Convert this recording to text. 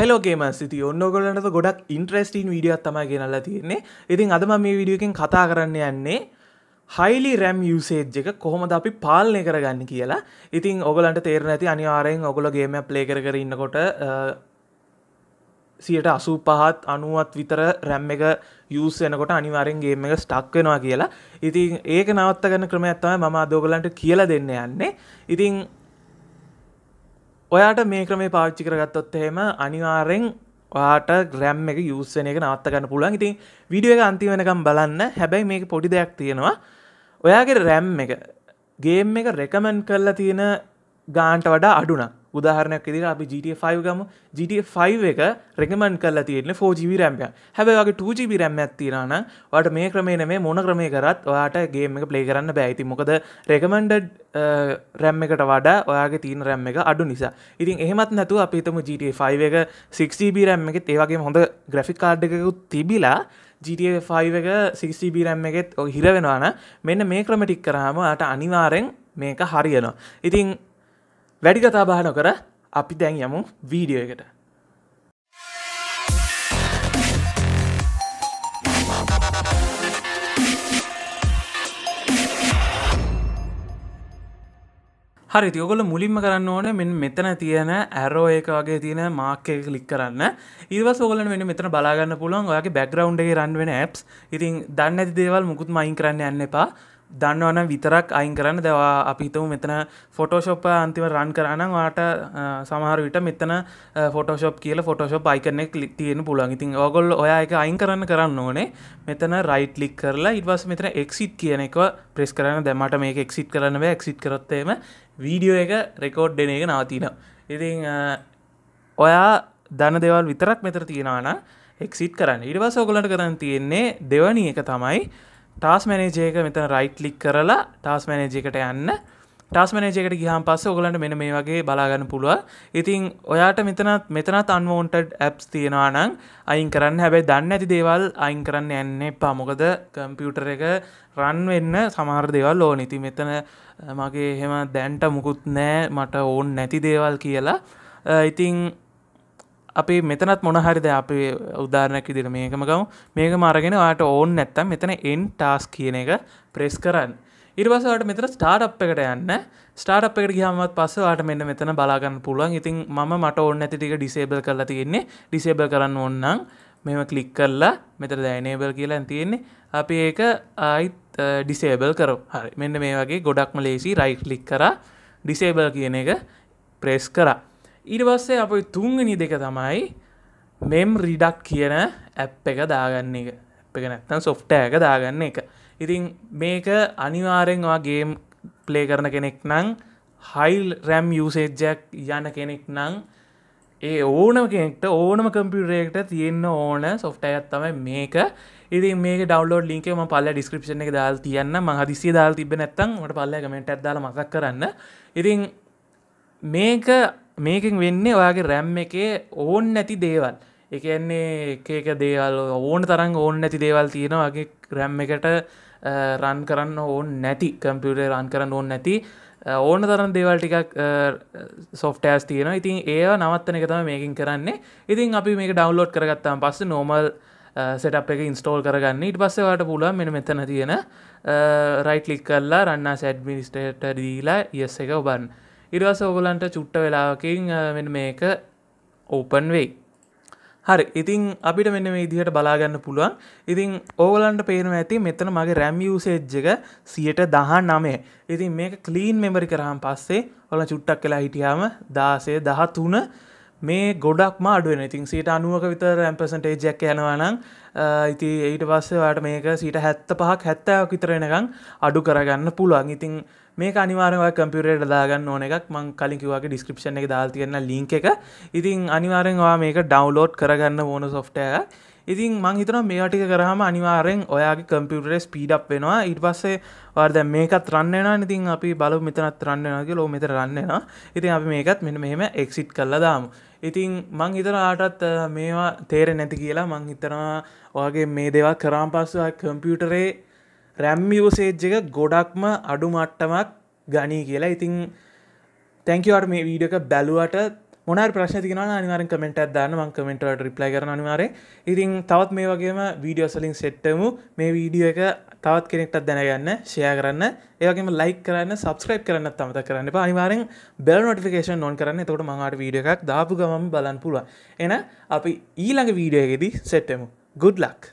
හෙලෝගේම සිති ඔන්නගොලට ගොඩක් ඉන්ට්‍රස්ටීන් වීඩියත් තම ගෙනල්ලා තියෙන්නේ ඉතින් අදම මේ විඩියකින් කතා කරන්න යන්නේ හයිලි රැම් යුසේජ් එක කොහොමද අපි පාලනය කරගන්න කියලා ඉතින් ඔගලන්ට තේරණ ඇති අනිවාරයෙන් ඔගොලගේම ප්ලේ කර ඉන්නකොට සියට අසූ පහත් අනුවත් විතර රැම් එක යස් වෙනකොට අනිවාරෙන්ගේ එක ස්ටක් වෙනවා කියලා ඉතින් ඒක නවත්තගන්න ක්‍රමයක්ත්තම ම දෝගලන්ට කියලා දෙන්න යන්නේ ඉතින් ඔයාට මේ ක්‍රමේ පාච්චි කරගත්තොත් එහෙම අනිවාරෙන් ට ග්‍රැම් එක යුස්සන එක නවත්තගන්න පුළුවන් ඉතින් විඩිය එක අන්තිවනකම් බලන්න හැබැයි මේක පොඩි දෙයක් තියෙනවා ඔයාගේ රැම් එක ගේම් එක රෙකමන් කරලා තියෙන ගාන්ට වඩා අඩුනා උදාහරණයක් ඉදිරි අපි GT5 ගම GT5 එක රෙකමන්ඩ් කරලා තියෙන්නේ 4GB RAM එකක්. හැබැයි වගේ 2GB RAM එකක් තියනවා නම් ඔයාලට මේ ක්‍රමේ නෙමෙයි මොන ක්‍රමේ කරත් ඔයාට ගේම් එක ප්ලේ කරන්න බෑ. ඉතින් මොකද රෙකමන්ඩඩ් RAM එකට වඩා ඔයාගේ තියෙන RAM එක අඩු නිසා. ඉතින් එහෙමත් නැතුව අපි හිතමු GTA5 එක 6GB RAM එකෙත් ඒ වගේම හොඳ ග්‍රැෆික් කාඩ් එකකුත් තිබිලා GTA5 එක 6GB RAM එකෙත් හිර වෙනවා නම් මෙන්න මේ ක්‍රම ටික කරාම ඔයාට අනිවාර්යෙන් මේක හරියනවා. ඉතින් වැඩි කතා බාන කර අපි දැන් යමු වීඩියෝ එකට හරි තියෝගොල මුලින්ම කරන්න ඕන මෙ මෙතන තියෙන ඇරෝ ඒකගේ තියෙන මාක්කය කලික් කරන්න ඉවස් ෝලන වෙන මෙතන බලාගන්න පුළුවන් ඔයාගේ බැග්‍රවන්්ගේ රන් වෙන ඇප්ස් ඉතින් දන්න ඇති දේවල් මුකුත් මයින් කරන්න යන්න එපා දන්නවන විතරක් අයින් කරන්න දවා අපිතුම මෙතන ෆොටෝශොප් අන්තිම රන් කරන්න වාට සමහර විට මෙතන ෆොටෝශප් කියල ෆොටෝශප් අයිකනෙක් ලික් තියෙන පුළන් ඉතින් ඔගොල් ඔයා එක අයින් කරන්න කරන්න ඕනේ මෙතන රයිට් ලික් කරලා ඉටවස් මෙතන එක්සිට් කියන එක ප්‍රෙස් කරන්න දැමට මේ එක්සිට් කරන්න එක්සිට් කරත්තේම වීඩියෝ එක රෙකෝඩ් දෙන එක නවතින ඉතිං ඔයා දන දෙවල් විතරක් මෙතර තියෙනවාන එක්සිට් කරන්න ඉඩවස ඔගලට කරන්න තියෙන්නේ දෙවනි එක තමයි ටාස් මැනේජයක මෙතන රයිට් ලික් කරලා ටාස් මැනේජයකට යන්න ටාස් මනජකට ගහන් පස්ස ඔගලට මෙන මේ වගේ බලාගන්න පුළුව ඉතින් ඔයාට මෙතනත් මෙතනත් අන්වෝන්ටඩ් ඇප්ස් තියෙනවා නං අයින් කරන්න හැබැයි දන්න ඇති දේවල් අයින් කරන්න යන්න එපා මොකද කම්පියුටර එක රන් වෙන්න සමහර දේවල් ඕන ඉති මෙතන මගේ එහෙම දැන්ට මුකුත් නෑ මට ඕන් නැති දේවල් කියලා ඉතිං අපි මෙතනත් මොනහරිද අපි උදාරණයක් ඉදිර මේකම ගවු මේක මරගෙන ට ඕන් නැත්තම් මෙතන එන් ටාස් කියන එක ප්‍රෙස් කරන්න ඉරිවසට මෙතර ස්ටාර්ට් එකට යන්න ස්ටාර්ට් එකට ගහමත් පස්සවාට මෙන්න මෙතන බලාගන්න පුළුවන් ඉතින් ම මට ඕන්න ඇති ටික ඩිසේබල් කරලා තියෙන්නේ ඩිසේබල් කරන්න ඕන්නම් මෙම කලික් කරලා මෙතර දෑනේබල් කියලා තියෙන්නේ අපි ඒක ආයිත් ඩිසේබල් කරෝ හරි මෙන්න මේ වගේ ගොඩක්ම ලේසි රයිට් ලික් කර ඩිසේබල් කියන එක ප්‍රෙස් කරා ඊටවස්සේ අප තුන්ගනි දෙක තමයි මෙම් රිඩක් කියන ඇප් එක දාගන්න එක එක නැත්තන් සොෆ්ට එක දාගන්න එක ඉතින් මේක අනිවාරෙන් වාගේම් ප්ලේ කරන කෙනෙක් නං හයිල් රැම් යුසේජ්ජක් යන කෙනෙක් නං ඒ ඕනම කෙනෙක්ට ඕනම කම්පියුරේක්ට තියෙන්න්න ඕන සොෆ්ට ඇත් තමයි මේක ඉති මේ ඩවලෝඩ ලින්කම පල්ල ඩිස්ක්‍රපෂන එක දාල් තියන්න මහදිසිය දාල් තිබ නැත්තන් ට පල්ල කමට ඇත්දාල මසක් කරන්න ඉතින් මේක මේකින් වෙන්නේ ඔයාගේ රැම් එකේ ඕන් නැති දේවල් එකන්නේ එකක දේවල් ඕන තරන් ඕන්න නැති දේවල් තියෙනවාගේ රැම් එකට රන් කරන්න ඕන් නැති කම්පියුටේ රන් කරන්න ඕන්න නැති ඕන තරන් දේවල් ටිකක් සොෆ්ටෑස් තියෙන ඉතින් ඒ නවත්තන එක තම මේකින් කරන්නේ ඉතින් අපි මේක ඩවන්ලෝඩ් කරගත්තාම් පස්ස නෝමල් සෙට් එක ඉන්ස්ටෝල් කරගන්න ඉට පස්සවට පුළුවන් මෙන මෙතන තියෙන රයිට්ලික් කරලා රන්නා සැඩ්මිනිස්ටේට දීලා යෙස් එක ඔබන්න ඉරවස ඕගලන්ට චුට්ට වෙලාවකින් මේක ඕපන් වෙයි හරි ඉතින් අපිට මෙන්න මේ ඉදිහට බලාගන්න පුළුවන් ඉතින් ඕවලන්ට පේනවා ඇති මෙතන මගේ රැම් යුසේජ්ජක සියට දහ නමේ ඉතින් මේක කලීන් මෙමරි කරහම් පස්සේ ඔල චුට්ටක් කලා හිටියාම දාසය දහ තුන මේ ගොඩක්ම අඩුවෙන ඉතින් සීට අනුවක විතර රැම්පසන්ටේජක් යනවනම් ඉති ඊට පස්සේවාට මේක සීට හැත්ත පහක් හැත්තයක් විතරෙනකං අඩු කරගන්න පුළුවන් ඉතින් මේ අනිවාරව කම්පියුරට දාගන්න ඕන එකක් මං කලින්කිවගේ ඩිස්ක්‍රපෂන් එක දාල් තියන්න ලිංක එක ඉතින් අනිවාරෙන්වා මේක ඩවන්ලෝඩ් කරගන්න ඕන සොෆ්ටය ඉතින් මං හිතන මේටික කරහම අනිවාරෙන් ඔයාගේ කම්පියුටරේ ස්පීඩක් වෙනවා ඉට පස්සේ වර්ද මේකත් රන්නෙන ඉතින් අපි බලු මෙතනත් රන්නෙනගේ ලෝ මෙත රන්නෙන ඉතින් අපි මේකත් මෙ මෙහෙම එක්සිට් කල්ලා දාමු ඉතින් මං හිතර ආටත් මේවා තේර නැති කියලා මං හිතනවා වගේ මේ දෙවා කරාම් පස්සුව කම්පියුටරේ රැම් යෝසේජ් එක ගොඩක්ම අඩු මට්ටමක් ගනී කියලා ඉතින් තැංකවට මේ වීඩක බැලුවට මොන ප්‍රශ් තින අනිවාර කමෙන්ට දාන්න මං කමෙන්ටට රිප්ලයි කරන අනිවාරය ඉතින් තවත් මේ වගේම වීඩියෝසලින් සෙට්ටමු මේ වීඩියෝ එක තවත් කෙනෙක්ටත් දැනගන්න ෂයා කරන්න ඒවගේම ලයි කරන්න සබස්ක්‍රයිප් කරන්න තමත කරන්න පනිවාරෙන් බෙල් නොටිකේෂන් නොන් කරන්න තොට මඟට වීඩිය එකක් දාපු ගමම බලන් පුළුව එන අපි ඊළඟ වීඩියගෙදී සෙට්ටමු ගුඩ්ලක්